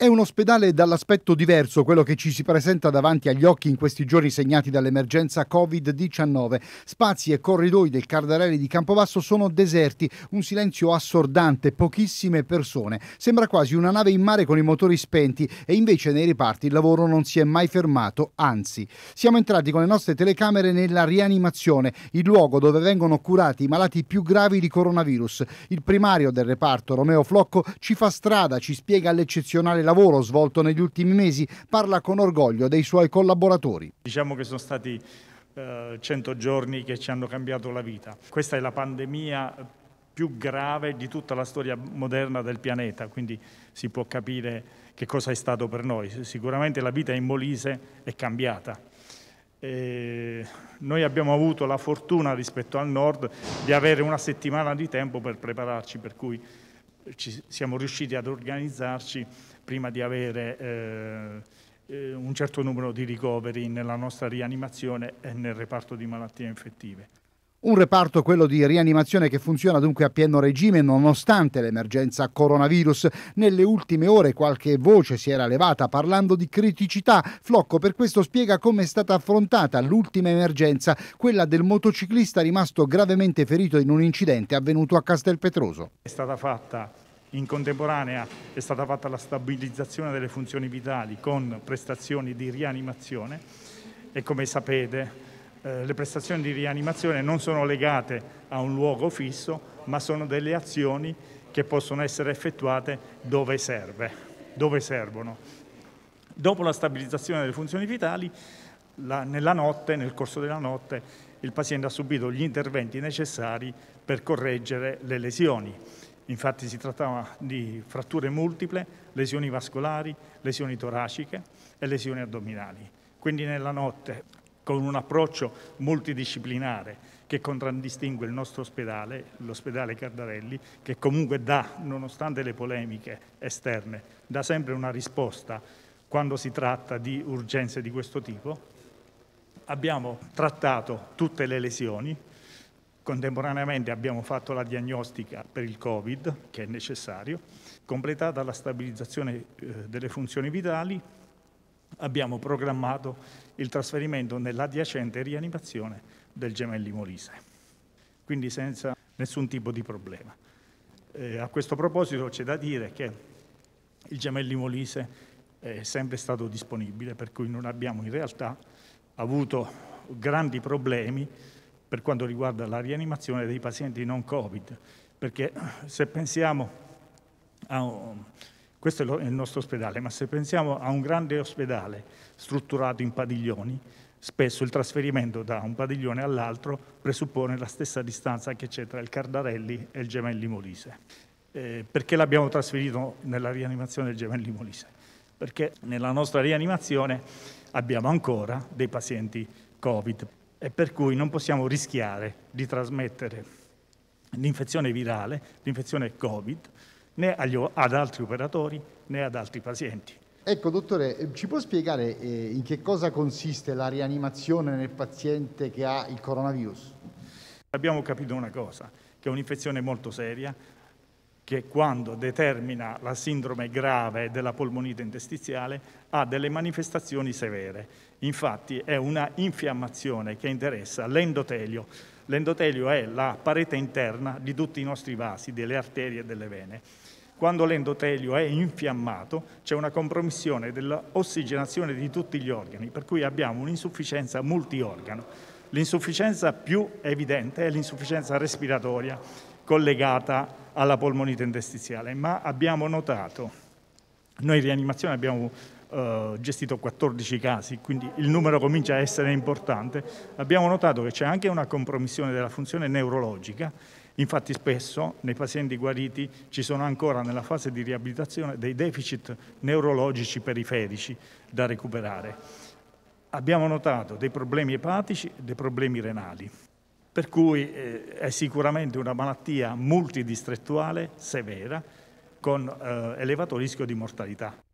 È un ospedale dall'aspetto diverso quello che ci si presenta davanti agli occhi in questi giorni segnati dall'emergenza Covid-19. Spazi e corridoi del Cardarelli di Campobasso sono deserti, un silenzio assordante, pochissime persone. Sembra quasi una nave in mare con i motori spenti e invece nei reparti il lavoro non si è mai fermato, anzi. Siamo entrati con le nostre telecamere nella rianimazione, il luogo dove vengono curati i malati più gravi di coronavirus. Il primario del reparto, Romeo Flocco, ci fa strada, ci spiega l'eccezionale lavoro svolto negli ultimi mesi, parla con orgoglio dei suoi collaboratori. Diciamo che sono stati eh, 100 giorni che ci hanno cambiato la vita. Questa è la pandemia più grave di tutta la storia moderna del pianeta, quindi si può capire che cosa è stato per noi. Sicuramente la vita in Molise è cambiata. E noi abbiamo avuto la fortuna rispetto al nord di avere una settimana di tempo per prepararci, per cui ci siamo riusciti ad organizzarci prima di avere eh, eh, un certo numero di ricoveri nella nostra rianimazione e nel reparto di malattie infettive. Un reparto, quello di rianimazione, che funziona dunque a pieno regime nonostante l'emergenza coronavirus. Nelle ultime ore qualche voce si era levata parlando di criticità. Flocco per questo spiega come è stata affrontata l'ultima emergenza, quella del motociclista rimasto gravemente ferito in un incidente avvenuto a Castelpetroso. È stata fatta in contemporanea è stata fatta la stabilizzazione delle funzioni vitali con prestazioni di rianimazione e come sapete eh, le prestazioni di rianimazione non sono legate a un luogo fisso, ma sono delle azioni che possono essere effettuate dove, serve, dove servono. Dopo la stabilizzazione delle funzioni vitali, la, notte, nel corso della notte, il paziente ha subito gli interventi necessari per correggere le lesioni. Infatti si trattava di fratture multiple, lesioni vascolari, lesioni toraciche e lesioni addominali. Quindi nella notte con un approccio multidisciplinare che contraddistingue il nostro ospedale, l'ospedale Cardarelli, che comunque dà, nonostante le polemiche esterne, dà sempre una risposta quando si tratta di urgenze di questo tipo. Abbiamo trattato tutte le lesioni, Contemporaneamente abbiamo fatto la diagnostica per il Covid, che è necessario, completata la stabilizzazione eh, delle funzioni vitali abbiamo programmato il trasferimento nell'adiacente rianimazione del Gemelli Molise, quindi senza nessun tipo di problema. Eh, a questo proposito c'è da dire che il Gemelli Molise è sempre stato disponibile, per cui non abbiamo in realtà avuto grandi problemi per quanto riguarda la rianimazione dei pazienti non Covid, perché se pensiamo a Un, questo è il nostro ospedale, ma se pensiamo a un grande ospedale strutturato in padiglioni, spesso il trasferimento da un padiglione all'altro presuppone la stessa distanza che c'è tra il Cardarelli e il Gemelli Molise. Eh, perché l'abbiamo trasferito nella rianimazione del Gemelli Molise? Perché nella nostra rianimazione abbiamo ancora dei pazienti Covid e per cui non possiamo rischiare di trasmettere l'infezione virale, l'infezione Covid, né agli, ad altri operatori né ad altri pazienti. Ecco, dottore, ehm, ci può spiegare eh, in che cosa consiste la rianimazione nel paziente che ha il coronavirus? Abbiamo capito una cosa, che è un'infezione molto seria, che quando determina la sindrome grave della polmonite interstiziale ha delle manifestazioni severe. Infatti è una infiammazione che interessa l'endotelio, L'endotelio è la parete interna di tutti i nostri vasi, delle arterie e delle vene. Quando l'endotelio è infiammato c'è una compromissione dell'ossigenazione di tutti gli organi, per cui abbiamo un'insufficienza multiorgano. L'insufficienza più evidente è l'insufficienza respiratoria collegata alla polmonite interstiziale, ma abbiamo notato, noi in rianimazione abbiamo eh, gestito 14 casi, quindi il numero comincia a essere importante, abbiamo notato che c'è anche una compromissione della funzione neurologica, infatti spesso nei pazienti guariti ci sono ancora nella fase di riabilitazione dei deficit neurologici periferici da recuperare. Abbiamo notato dei problemi epatici e dei problemi renali per cui eh, è sicuramente una malattia multidistrettuale, severa, con eh, elevato rischio di mortalità.